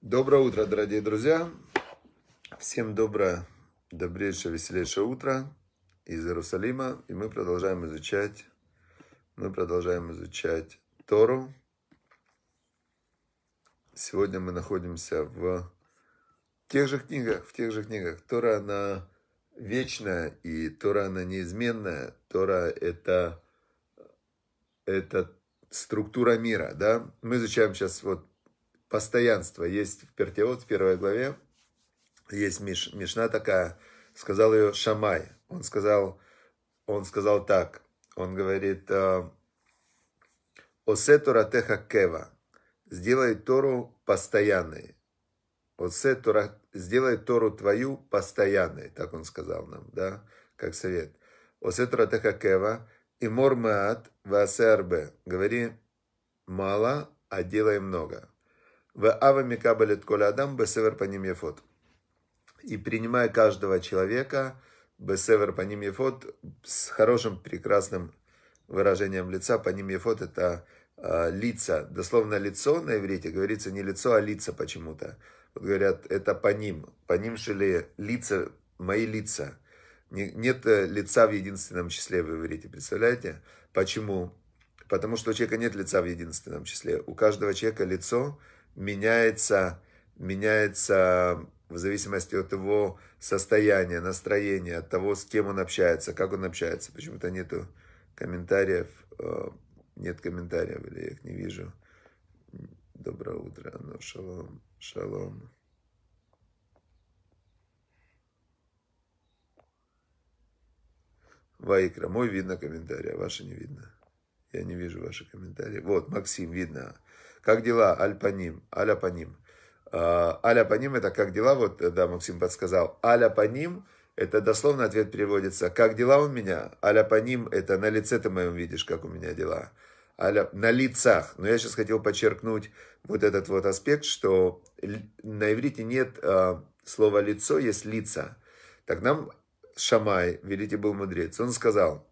Доброе утро, дорогие друзья. Всем доброе, добрейшее, веселейшее утро из Иерусалима. И мы продолжаем изучать, мы продолжаем изучать Тору. Сегодня мы находимся в тех же книгах, в тех же книгах. Тора, она вечная, и Тора, она неизменная. Тора – это, это структура мира, да? Мы изучаем сейчас вот постоянство. Есть в Пертиот, в первой главе, есть Миш, Мишна такая, сказал ее Шамай. Он сказал, он сказал так, он говорит, э, «Осе Торатеха Кева, сделай Тору постоянной». «Осе Тора, сделай Тору твою постоянной», так он сказал нам, да, как совет. «Осе Торатеха Кева, и мор маат васе Говори мало, а делай много в ава микабалит коля адам бесевер по ним ефот. И принимая каждого человека, бесевер по ним ефот, с хорошим, прекрасным выражением лица, по ним ефот это э, лица, дословно лицо на иврите, говорится не лицо, а лица почему-то. Вот говорят, это по ним, по ним шли лица, мои лица. Нет э, лица в единственном числе в иврите, представляете? Почему? Потому что у человека нет лица в единственном числе. У каждого человека лицо меняется, меняется в зависимости от его состояния, настроения, от того, с кем он общается, как он общается. Почему-то нету комментариев, э, нет комментариев, или я их не вижу. Доброе утро, ну, шалом, шалом. Вайкра, мой видно комментарий, а ваши не видно. Я не вижу ваши комментарии. Вот, Максим, видно. Как дела, Аль-Паним? Аля-Паним. Аля-Паним это как дела, вот, да, Максим подсказал. Аля-Паним это дословно ответ переводится. Как дела у меня? Аля-Паним это на лице ты моем видишь, как у меня дела. Аля, на лицах. Но я сейчас хотел подчеркнуть вот этот вот аспект, что на иврите нет э, слова лицо, есть лица. Так нам Шамай, великий был мудрец, он сказал,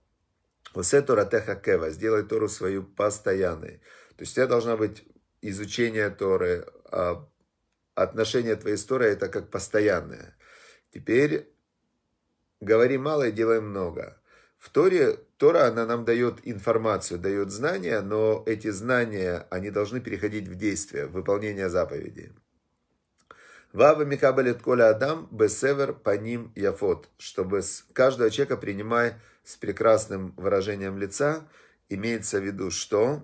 «Усе Торатеха Кева, сделай Тору свою постоянной». То есть у тебя должна быть изучение Торы, а отношение твоей Торой это как постоянное. Теперь говори мало и делай много. В Торе Тора, она нам дает информацию, дает знания, но эти знания, они должны переходить в действие, в выполнение заповедей. Вава Микабалет Коля Адам Бесевер по ним Яфот, чтобы с каждого человека принимай с прекрасным выражением лица, имеется в виду, что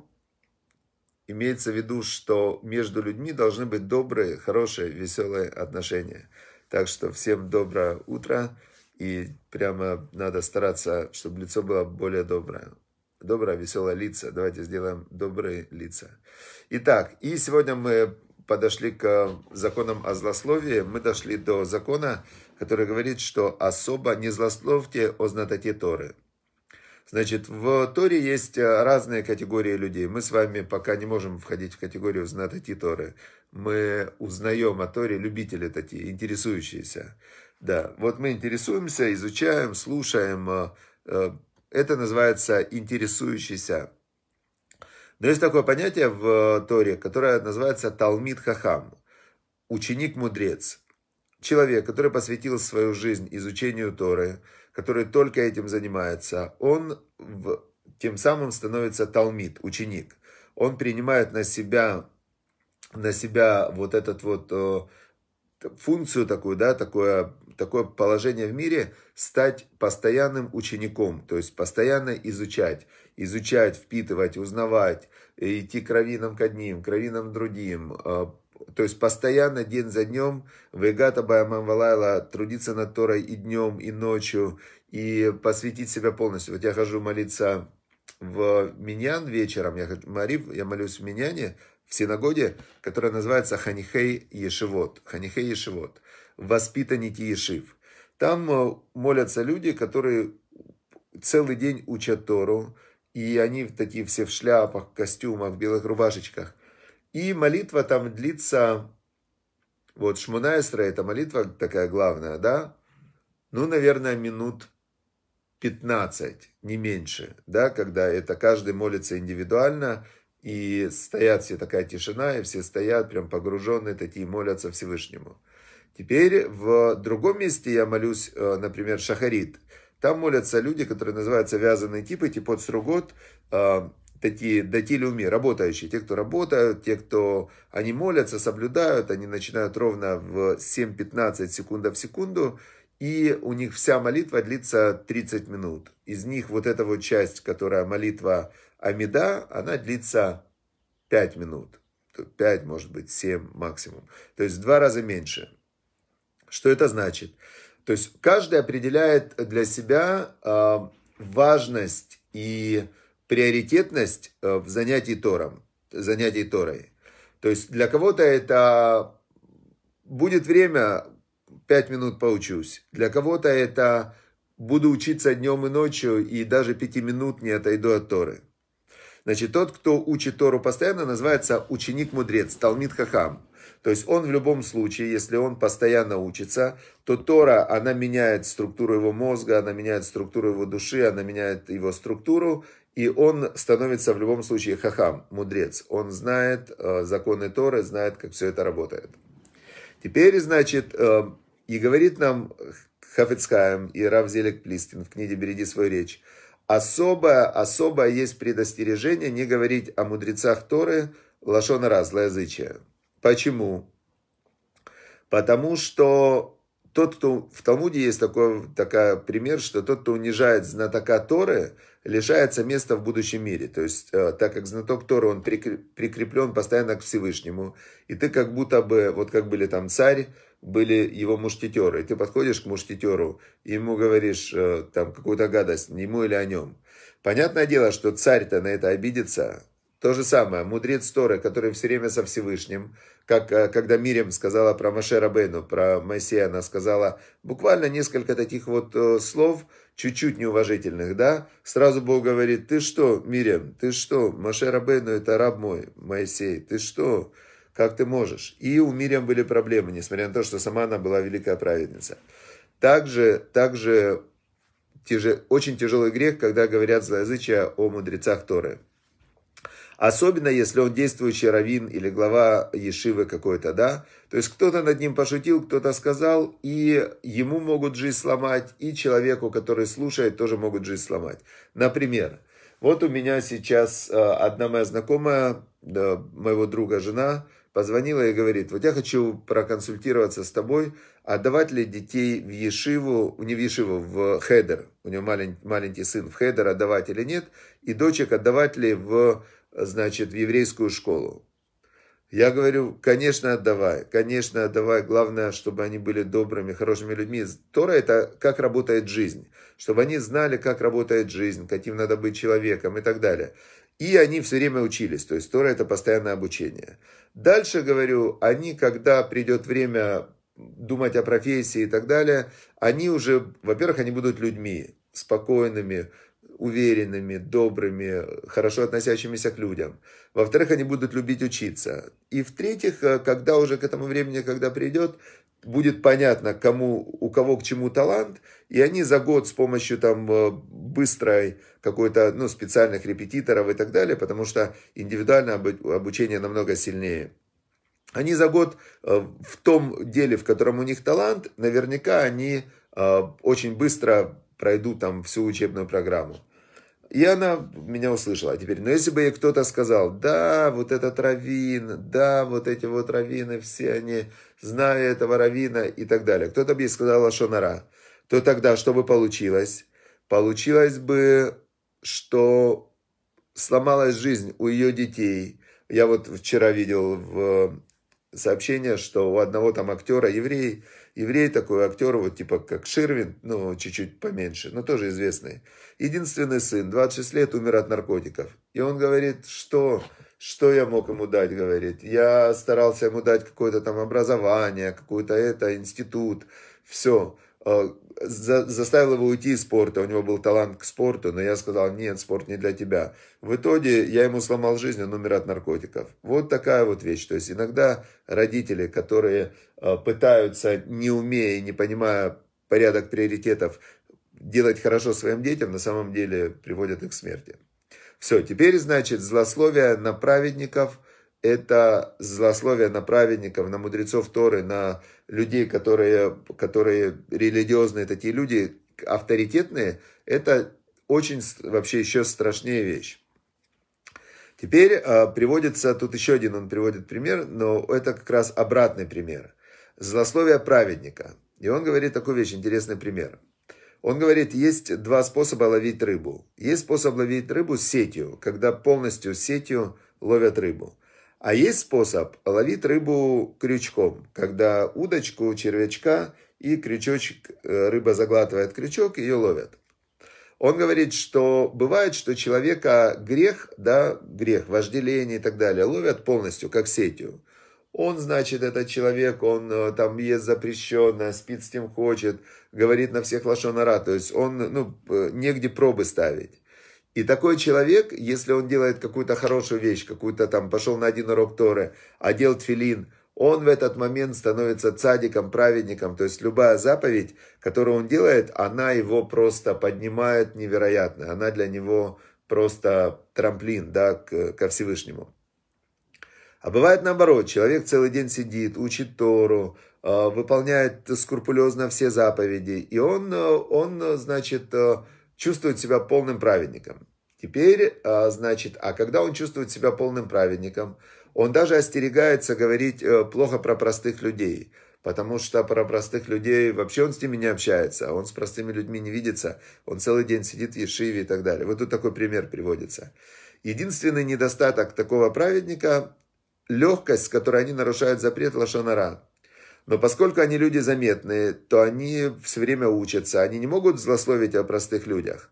Имеется в виду, что между людьми должны быть добрые, хорошие, веселые отношения. Так что всем доброе утро. И прямо надо стараться, чтобы лицо было более доброе. Доброе, веселое лицо. Давайте сделаем добрые лица. Итак, и сегодня мы подошли к законам о злословии. Мы дошли до закона, который говорит, что особо не злословьте о знатоте Торы. Значит, в Торе есть э, разные категории людей. Мы с вами пока не можем входить в категорию знатоти Торы. Мы узнаем о Торе любители такие, интересующиеся. Да, вот мы интересуемся, изучаем, слушаем. Э, э, это называется интересующийся. Но есть такое понятие в Торе, которое называется Талмит Хахам, ученик-мудрец. Человек, который посвятил свою жизнь изучению Торы – который только этим занимается, он в, тем самым становится талмит, ученик. Он принимает на себя, на себя вот этот вот э, функцию такую, да, такое, такое положение в мире, стать постоянным учеником, то есть постоянно изучать, изучать, впитывать, узнавать, идти к раввинам к одним, к раввинам другим, э, то есть постоянно, день за днем, Вегата Баямам Валайла, трудиться над Торой и днем, и ночью, и посвятить себя полностью. Вот я хожу молиться в Миньян вечером, я, Марив, я молюсь в Миньяне, в синагоде, которая называется Ханихей Ешивот. Ханихей Ешивот. Воспитанники Ешив. Там э, молятся люди, которые целый день учат Тору, и они такие все в шляпах, костюмах, в белых рубашечках. И молитва там длится, вот Шмунайстра, это молитва такая главная, да, ну, наверное, минут 15, не меньше, да, когда это каждый молится индивидуально, и стоят все такая тишина, и все стоят прям погруженные такие, молятся Всевышнему. Теперь в другом месте я молюсь, э, например, шахарит. Там молятся люди, которые называются вязаные типы, типот сругот. Э, такие датилиуми, работающие, те, кто работают, те, кто они молятся, соблюдают, они начинают ровно в 7-15 секунда в секунду, и у них вся молитва длится 30 минут. Из них вот эта вот часть, которая молитва Амида, она длится 5 минут. 5, может быть, 7 максимум. То есть в два раза меньше. Что это значит? То есть каждый определяет для себя а, важность и важность приоритетность э, в занятии Тором, занятии Торой. То есть для кого-то это будет время, пять минут поучусь. Для кого-то это буду учиться днем и ночью, и даже пяти минут не отойду от Торы. Значит, тот, кто учит Тору постоянно, называется ученик-мудрец, Талмит Хахам. То есть он в любом случае, если он постоянно учится, то Тора, она меняет структуру его мозга, она меняет структуру его души, она меняет его структуру, и он становится в любом случае хахам, мудрец. Он знает э, законы Торы, знает, как все это работает. Теперь, значит, э, и говорит нам Хафицкаем и Рав Зелек Плискин в книге «Береги свою речь». Особое, особое есть предостережение не говорить о мудрецах Торы лошона раз, злоязычие. Почему? Потому что тот, кто в Талмуде есть такой такой пример, что тот, кто унижает знатока Торы – лишается места в будущем мире. То есть, э, так как знаток Тора он прикреплен постоянно к Всевышнему, и ты как будто бы, вот как были там царь, были его муштетеры, и ты подходишь к муштетеру, и ему говоришь э, там какую-то гадость, не ему или о нем. Понятное дело, что царь-то на это обидится, то же самое, мудрец Торы, который все время со Всевышним, как э, когда Мирим сказала про Маше Рабейну, про Моисея, она сказала буквально несколько таких вот э, слов, чуть-чуть неуважительных, да, сразу Бог говорит, ты что, Мирим, ты что, Маше Рабейну это раб мой, Моисей, ты что, как ты можешь? И у Мирим были проблемы, несмотря на то, что сама она была великая праведница. Также, также тяже, очень тяжелый грех, когда говорят злоязычие о мудрецах Торы. Особенно, если он действующий раввин или глава Ешивы какой-то, да? То есть кто-то над ним пошутил, кто-то сказал, и ему могут жизнь сломать, и человеку, который слушает, тоже могут жизнь сломать. Например, вот у меня сейчас э, одна моя знакомая, моего друга жена, позвонила и говорит, вот я хочу проконсультироваться с тобой, отдавать а ли детей в Ешиву, не в Ешиву, в Хедер, у нее маленький, маленький сын в Хедер, отдавать а или нет, и дочек отдавать ли в значит, в еврейскую школу. Я говорю, конечно, отдавай, конечно, отдавай. Главное, чтобы они были добрыми, хорошими людьми. Тора – это как работает жизнь. Чтобы они знали, как работает жизнь, каким надо быть человеком и так далее. И они все время учились. То есть Тора – это постоянное обучение. Дальше, говорю, они, когда придет время думать о профессии и так далее, они уже, во-первых, они будут людьми, спокойными, уверенными, добрыми, хорошо относящимися к людям. Во-вторых, они будут любить учиться. И в-третьих, э, когда уже к этому времени, когда придет, будет понятно, кому, у кого к чему талант, и они за год с помощью там э, быстрой какой-то, ну, специальных репетиторов и так далее, потому что индивидуальное обучение намного сильнее. Они за год э, в том деле, в котором у них талант, наверняка они очень быстро пройдут там всю учебную программу. И она меня услышала. А теперь, ну если бы ей кто-то сказал, да, вот этот раввин, да, вот эти вот раввины, все они, зная этого раввина и так далее. Кто-то бы ей сказал Ашонара. То тогда что бы получилось? Получилось бы, что сломалась жизнь у ее детей. Я вот вчера видел в э, сообщение, что у одного там актера еврей, еврей такой актер, вот типа как Ширвин, ну, чуть-чуть поменьше, но тоже известный. Единственный сын, 26 лет, умер от наркотиков. И он говорит, что, что я мог ему дать, говорит. Я старался ему дать какое-то там образование, какое-то это, институт, все. Э, за, заставил его уйти из спорта, у него был талант к спорту, но я сказал, нет, спорт не для тебя. В итоге я ему сломал жизнь, он умер от наркотиков. Вот такая вот вещь. То есть иногда родители, которые э, пытаются, не умея, не понимая порядок приоритетов, делать хорошо своим детям, на самом деле приводят их к смерти. Все, теперь, значит, злословие на праведников это злословие на праведников, на мудрецов Торы, на людей, которые, которые религиозные такие люди, авторитетные, это очень вообще еще страшнее вещь. Теперь э, приводится, тут еще один он приводит пример, но это как раз обратный пример. Злословие праведника. И он говорит такую вещь, интересный пример. Он говорит, есть два способа ловить рыбу. Есть способ ловить рыбу сетью, когда полностью сетью ловят рыбу. А есть способ ловить рыбу крючком, когда удочку, червячка и крючочек, э, рыба заглатывает крючок, ее ловят. Он говорит, что бывает, что человека грех, да, грех, вожделение и так далее, ловят полностью, как сетью. Он, значит, этот человек, он э, там ест запрещенно, спит с тем хочет, говорит на всех лошонара, то есть он, ну, э, негде пробы ставить. И такой человек, если он делает какую-то хорошую вещь, какую-то там пошел на один урок Торы, одел тфилин, он в этот момент становится цадиком, праведником. То есть любая заповедь, которую он делает, она его просто поднимает невероятно. Она для него просто трамплин да, к, ко Всевышнему. А бывает наоборот, человек целый день сидит, учит Тору, э, выполняет скрупулезно все заповеди, и он, э, он э, значит, чувствует себя полным праведником. Теперь, а, значит, а когда он чувствует себя полным праведником, он даже остерегается говорить э, плохо про простых людей, потому что про простых людей вообще он с ними не общается, он с простыми людьми не видится, он целый день сидит в Ешиве и так далее. Вот тут такой пример приводится. Единственный недостаток такого праведника – легкость, с которой они нарушают запрет лошонара. Но поскольку они люди заметные, то они все время учатся, они не могут злословить о простых людях.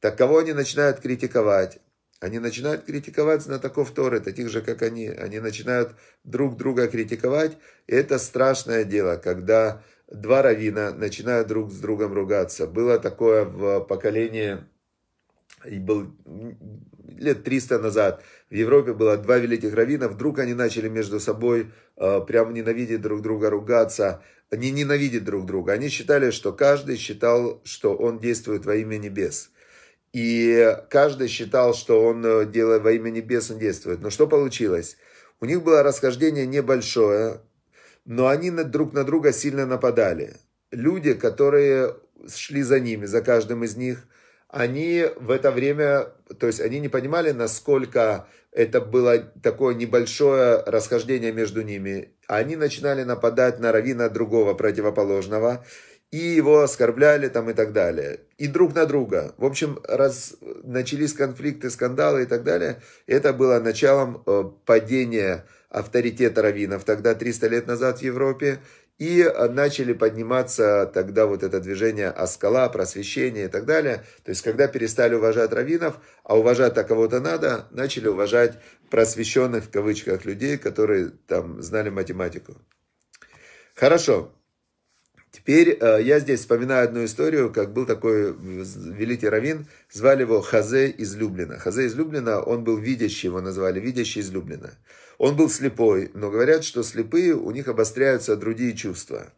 Так кого они начинают критиковать? Они начинают критиковать знатоков Торы, таких же, как они. Они начинают друг друга критиковать. И это страшное дело, когда два равина начинают друг с другом ругаться. Было такое в поколении и был лет 300 назад в Европе было два великих раввина, вдруг они начали между собой э, прям ненавидеть друг друга, ругаться, они ненавидят друг друга, они считали, что каждый считал, что он действует во имя небес. И каждый считал, что он, э, делает во имя небес, он действует. Но что получилось? У них было расхождение небольшое, но они друг на друга сильно нападали. Люди, которые шли за ними, за каждым из них, они в это время, то есть они не понимали, насколько это было такое небольшое расхождение между ними. Они начинали нападать на равина другого, противоположного, и его оскорбляли там и так далее. И друг на друга. В общем, раз начались конфликты, скандалы и так далее, это было началом э, падения авторитета раввинов тогда 300 лет назад в Европе и э, начали подниматься тогда вот это движение Аскала, просвещение и так далее. То есть, когда перестали уважать раввинов, а уважать-то кого-то надо, начали уважать просвещенных в кавычках людей, которые там знали математику. Хорошо. Теперь э, я здесь вспоминаю одну историю, как был такой великий раввин, звали его Хазе из Люблина. Хазе из Люблина, он был видящий, его называли видящий из Люблина. Он был слепой, но говорят, что слепые, у них обостряются другие чувства.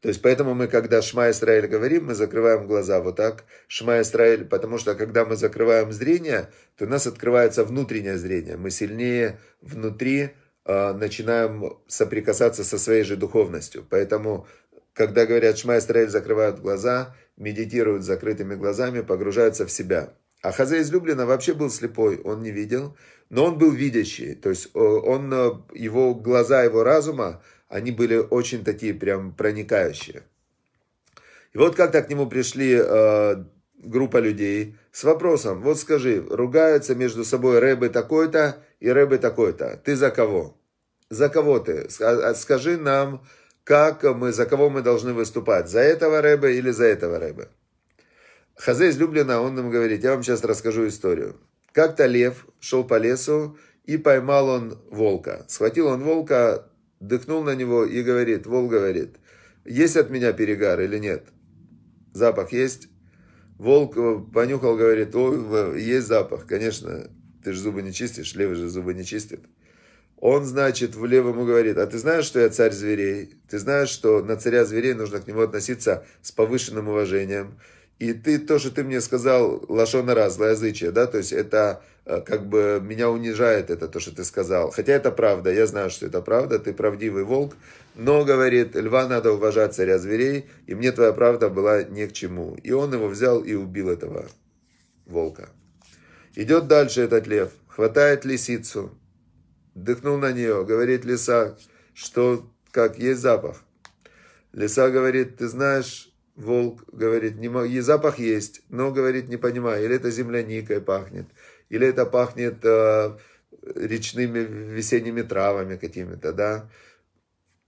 То есть, поэтому мы, когда Шма Исраиль говорим, мы закрываем глаза вот так, Шма Исраиль, потому что, когда мы закрываем зрение, то у нас открывается внутреннее зрение. Мы сильнее внутри э, начинаем соприкасаться со своей же духовностью. Поэтому, когда говорят Шма Исраиль, закрывают глаза, медитируют с закрытыми глазами, погружаются в себя. А Хазе из Люблина вообще был слепой, он не видел, но он был видящий. То есть э, он, э, его глаза, его разума, они были очень такие прям проникающие. И вот как-то к нему пришли э, группа людей с вопросом, вот скажи, ругаются между собой рэбы такой-то и рэбы такой-то, ты за кого? За кого ты? А скажи нам, как мы, за кого мы должны выступать, за этого рэба или за этого рэба? Хазе из он нам говорит, я вам сейчас расскажу историю. Как-то лев шел по лесу, и поймал он волка. Схватил он волка, дыхнул на него и говорит, волк говорит, есть от меня перегар или нет? Запах есть? Волк понюхал, говорит, о, есть запах, конечно, ты же зубы не чистишь, левый же зубы не чистит. Он, значит, в левому говорит, а ты знаешь, что я царь зверей? Ты знаешь, что на царя зверей нужно к нему относиться с повышенным уважением? И ты то, что ты мне сказал лошонара, злоязычие, да, то есть это э, как бы меня унижает это, то, что ты сказал. Хотя это правда, я знаю, что это правда, ты правдивый волк, но, говорит, льва надо уважать царя зверей, и мне твоя правда была не к чему. И он его взял и убил этого волка. Идет дальше этот лев, хватает лисицу, дыхнул на нее, говорит лиса, что как есть запах. Лиса говорит, ты знаешь, волк говорит, не и запах есть, но, говорит, не понимаю, или это земляникой пахнет, или это пахнет э, речными весенними травами какими-то, да.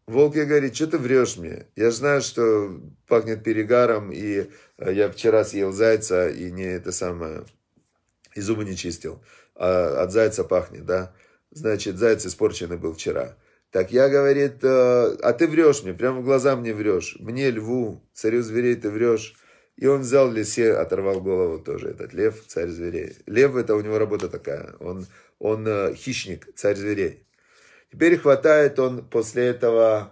Волк ей говорит, что ты врешь мне? Я знаю, что пахнет перегаром, и э, я вчера съел зайца, и не это самое, и зубы не чистил. А от зайца пахнет, да? Значит, заяц испорченный был вчера. Так я, говорит, э, а ты врешь мне, прямо в глаза мне врешь. Мне, льву, царю зверей ты врешь. И он взял лисе, оторвал голову тоже, этот лев, царь зверей. Лев, это у него работа такая, он, он э, хищник, царь зверей. Теперь хватает он после этого,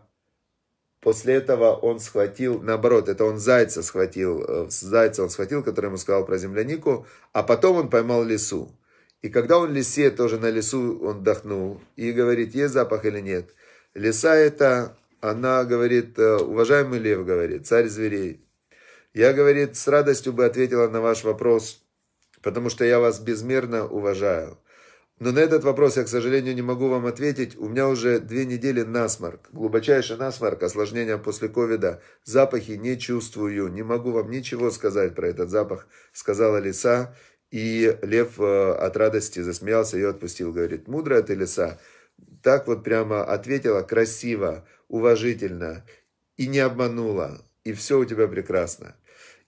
после этого он схватил, наоборот, это он зайца схватил, э, зайца он схватил, который ему сказал про землянику, а потом он поймал лису. И когда он лисе тоже на лесу он вдохнул и говорит, есть запах или нет. Лиса это, она говорит, э, уважаемый лев, говорит, царь зверей. Я, говорит, с радостью бы ответила на ваш вопрос, потому что я вас безмерно уважаю. Но на этот вопрос я, к сожалению, не могу вам ответить. У меня уже две недели насморк. Глубочайший насморк, осложнения после ковида. Запахи не чувствую. Не могу вам ничего сказать про этот запах, сказала лиса. И лев э, от радости засмеялся, и отпустил, говорит, мудрая ты лиса. Так вот прямо ответила красиво, уважительно и не обманула. И все у тебя прекрасно.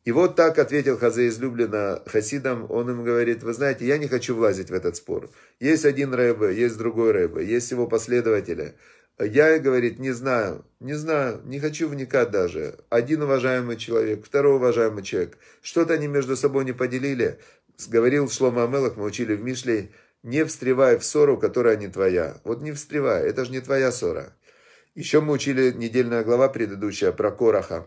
И вот так ответил Хазе излюбленно хасидам. Он им говорит, вы знаете, я не хочу влазить в этот спор. Есть один Рэбе, есть другой Рэбе, есть его последователи. Я, говорит, не знаю, не знаю, не хочу вникать даже. Один уважаемый человек, второй уважаемый человек. Что-то они между собой не поделили. Сговорил Шлома Амелах, мы учили в Мишле, не встревай в ссору, которая не твоя. Вот не встревай, это же не твоя ссора. Еще мы учили недельная глава предыдущая про Кораха.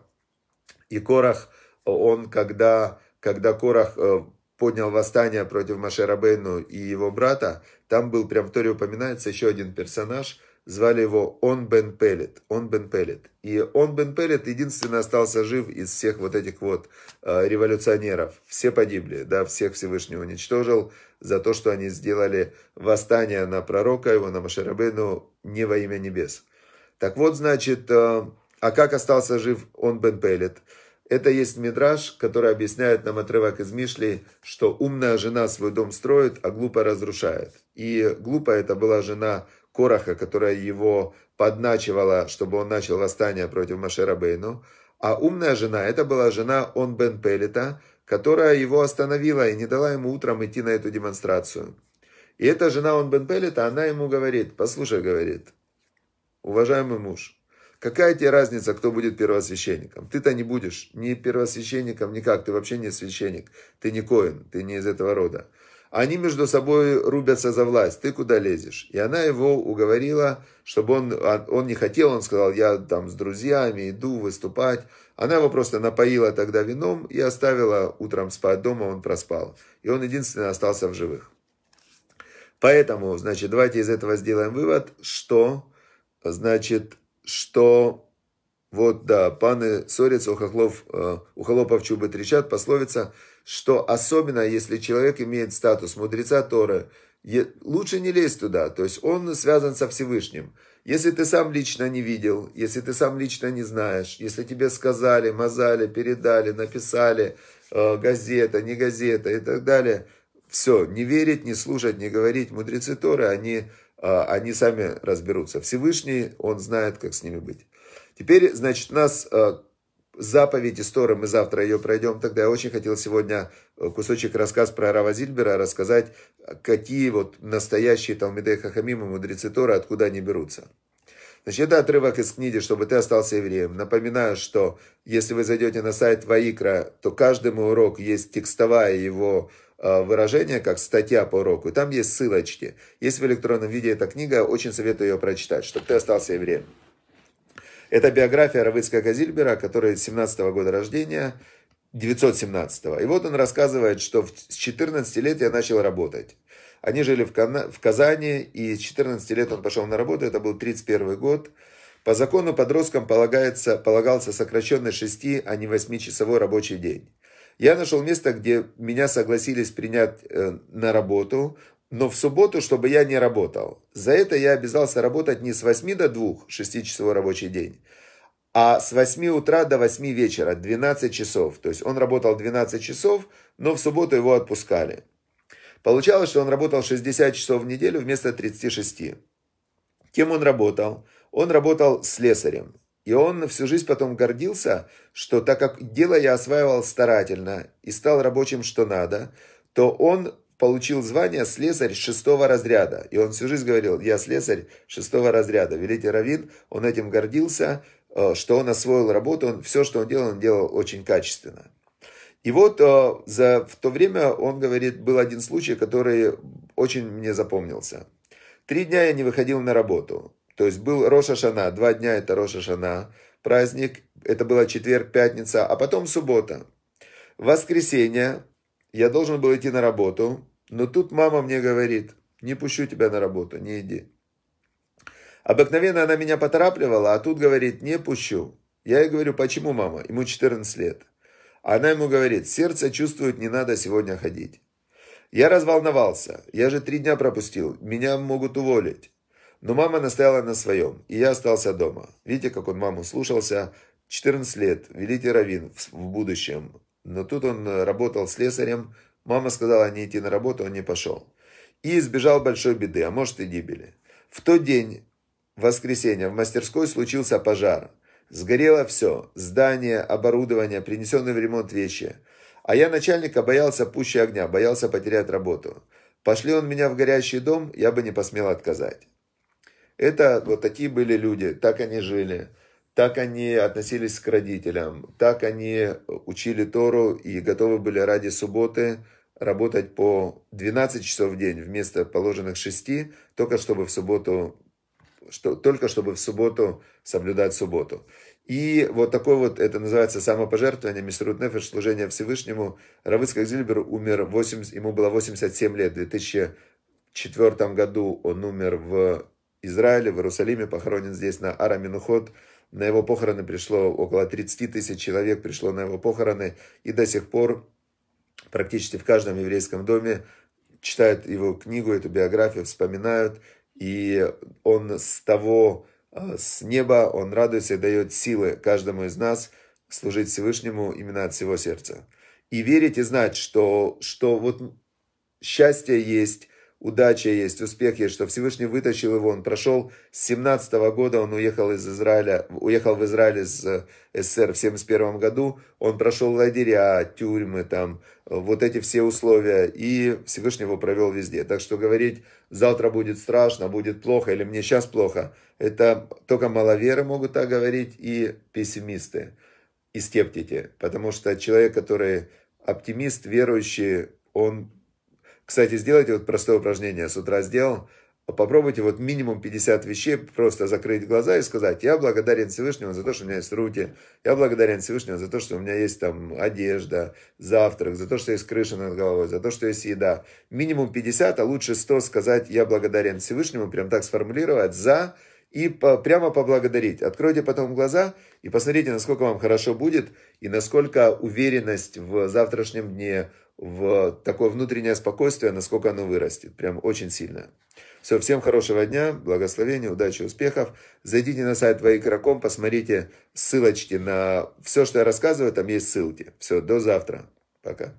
И Корах, он когда, когда Корах э, поднял восстание против Машерабейну и его брата, там был прям в Торе упоминается еще один персонаж – Звали его Он Бен Пелет. Он Бен Пелет. И Он Бен Пелет единственный остался жив из всех вот этих вот э, революционеров. Все погибли, да, всех Всевышний уничтожил за то, что они сделали восстание на пророка, его на Машарабейну, не во имя небес. Так вот, значит, э, а как остался жив Он Бен Пелет? Это есть мидраж, который объясняет нам отрывок из Мишли, что умная жена свой дом строит, а глупо разрушает. И глупо это была жена Кораха, которая его подначивала, чтобы он начал восстание против Машерабейну. А умная жена, это была жена Он Бен Пелита, которая его остановила и не дала ему утром идти на эту демонстрацию. И эта жена Он Бен Пелита, она ему говорит, послушай, говорит, уважаемый муж, Какая тебе разница, кто будет первосвященником? Ты-то не будешь ни первосвященником никак, ты вообще не священник, ты не коин, ты не из этого рода. Они между собой рубятся за власть, ты куда лезешь? И она его уговорила, чтобы он, он не хотел, он сказал, я там с друзьями иду выступать. Она его просто напоила тогда вином и оставила утром спать дома, он проспал. И он единственный остался в живых. Поэтому, значит, давайте из этого сделаем вывод, что, значит, что вот, да, паны ссорятся, у, хохлов, э, у холопов чубы трещат, пословица, что особенно, если человек имеет статус мудреца Торы, лучше не лезть туда, то есть он связан со Всевышним. Если ты сам лично не видел, если ты сам лично не знаешь, если тебе сказали, мазали, передали, написали, э, газета, не газета и так далее, все, не верить, не слушать, не говорить, мудрецы Торы, они, э, они сами разберутся. Всевышний, он знает, как с ними быть. Теперь, значит, у нас э, заповедь Исторы, мы завтра ее пройдем, тогда я очень хотел сегодня э, кусочек рассказ про Рава Зильбера рассказать, какие вот настоящие Талмидей Хахамим и мудрецы Тора, откуда они берутся. Значит, это отрывок из книги, чтобы ты остался евреем. Напоминаю, что если вы зайдете на сайт Ваикра, то каждому урок есть текстовая его э, выражение, как статья по уроку, и там есть ссылочки. Есть в электронном виде эта книга, очень советую ее прочитать, чтобы ты остался евреем. Это биография Равыцкака Зильбера, который 17 -го года рождения, 917 -го. И вот он рассказывает, что с 14 лет я начал работать. Они жили в, Кана в Казани, и с 14 лет он пошел на работу, это был 31 год. По закону подросткам полагается, полагался сокращенный 6, а не 8-часовой рабочий день. Я нашел место, где меня согласились принять э, на работу но в субботу, чтобы я не работал. За это я обязался работать не с 8 до 2, 6-часовой рабочий день, а с 8 утра до 8 вечера, 12 часов. То есть он работал 12 часов, но в субботу его отпускали. Получалось, что он работал 60 часов в неделю вместо 36. Кем он работал? Он работал с слесарем. И он всю жизнь потом гордился, что так как дело я осваивал старательно и стал рабочим что надо, то он получил звание слесарь шестого разряда. И он всю жизнь говорил, я слесарь шестого разряда. Великий Равин, он этим гордился, э, что он освоил работу, он, все, что он делал, он делал очень качественно. И вот э, за, в то время, он говорит, был один случай, который очень мне запомнился. Три дня я не выходил на работу. То есть был Роша Шана, два дня это Роша Шана, праздник, это была четверг, пятница, а потом суббота. В воскресенье я должен был идти на работу, но тут мама мне говорит, не пущу тебя на работу, не иди. Обыкновенно она меня поторапливала, а тут говорит, не пущу. Я ей говорю, почему, мама? Ему 14 лет. Она ему говорит, сердце чувствует, не надо сегодня ходить. Я разволновался, я же три дня пропустил, меня могут уволить. Но мама настояла на своем, и я остался дома. Видите, как он маму слушался, 14 лет, великий раввин в будущем. Но тут он э, работал слесарем, Мама сказала не идти на работу, он не пошел. И избежал большой беды, а может и гибели. В тот день, в воскресенье, в мастерской случился пожар. Сгорело все – здание, оборудование, принесенные в ремонт вещи. А я начальника боялся пущи огня, боялся потерять работу. Пошли он меня в горящий дом, я бы не посмел отказать. Это вот такие были люди, так они жили, так они относились к родителям, так они учили Тору и готовы были ради субботы – работать по 12 часов в день вместо положенных 6, только чтобы в субботу, что, только чтобы в субботу соблюдать субботу. И вот такой вот, это называется самопожертвование, Мисрут Нефеш, служение Всевышнему. Равыцкак Зильбер умер, 80, ему было 87 лет, в 2004 году он умер в Израиле, в Иерусалиме, похоронен здесь на Араминухот. На его похороны пришло около 30 тысяч человек, пришло на его похороны. И до сих пор практически в каждом еврейском доме читают его книгу, эту биографию, вспоминают, и он с того, а, с неба, он радуется и дает силы каждому из нас служить Всевышнему именно от всего сердца. И верить и знать, что, что вот счастье есть, удача есть, успех есть, что Всевышний вытащил его, он прошел с 17 года, он уехал из Израиля, уехал в Израиль из э, СССР в 71 году, он прошел лагеря, тюрьмы, там, вот эти все условия, и Всевышний его провел везде. Так что говорить, завтра будет страшно, будет плохо, или мне сейчас плохо, это только маловеры могут так говорить, и пессимисты, и скептики, потому что человек, который оптимист, верующий, он кстати, сделайте вот простое упражнение. С утра сделал. Попробуйте вот минимум 50 вещей просто закрыть глаза и сказать, я благодарен Всевышнему за то, что у меня есть руки, я благодарен Всевышнему за то, что у меня есть там одежда, завтрак, за то, что есть крыша над головой, за то, что есть еда. Минимум 50, а лучше 100 сказать, я благодарен Всевышнему, прям так сформулировать, за и по, прямо поблагодарить. Откройте потом глаза и посмотрите, насколько вам хорошо будет и насколько уверенность в завтрашнем дне, в такое внутреннее спокойствие, насколько оно вырастет. Прям очень сильно. Все, всем хорошего дня, благословения, удачи, успехов. Зайдите на сайт Ваикроком, посмотрите ссылочки на все, что я рассказываю, там есть ссылки. Все, до завтра. Пока.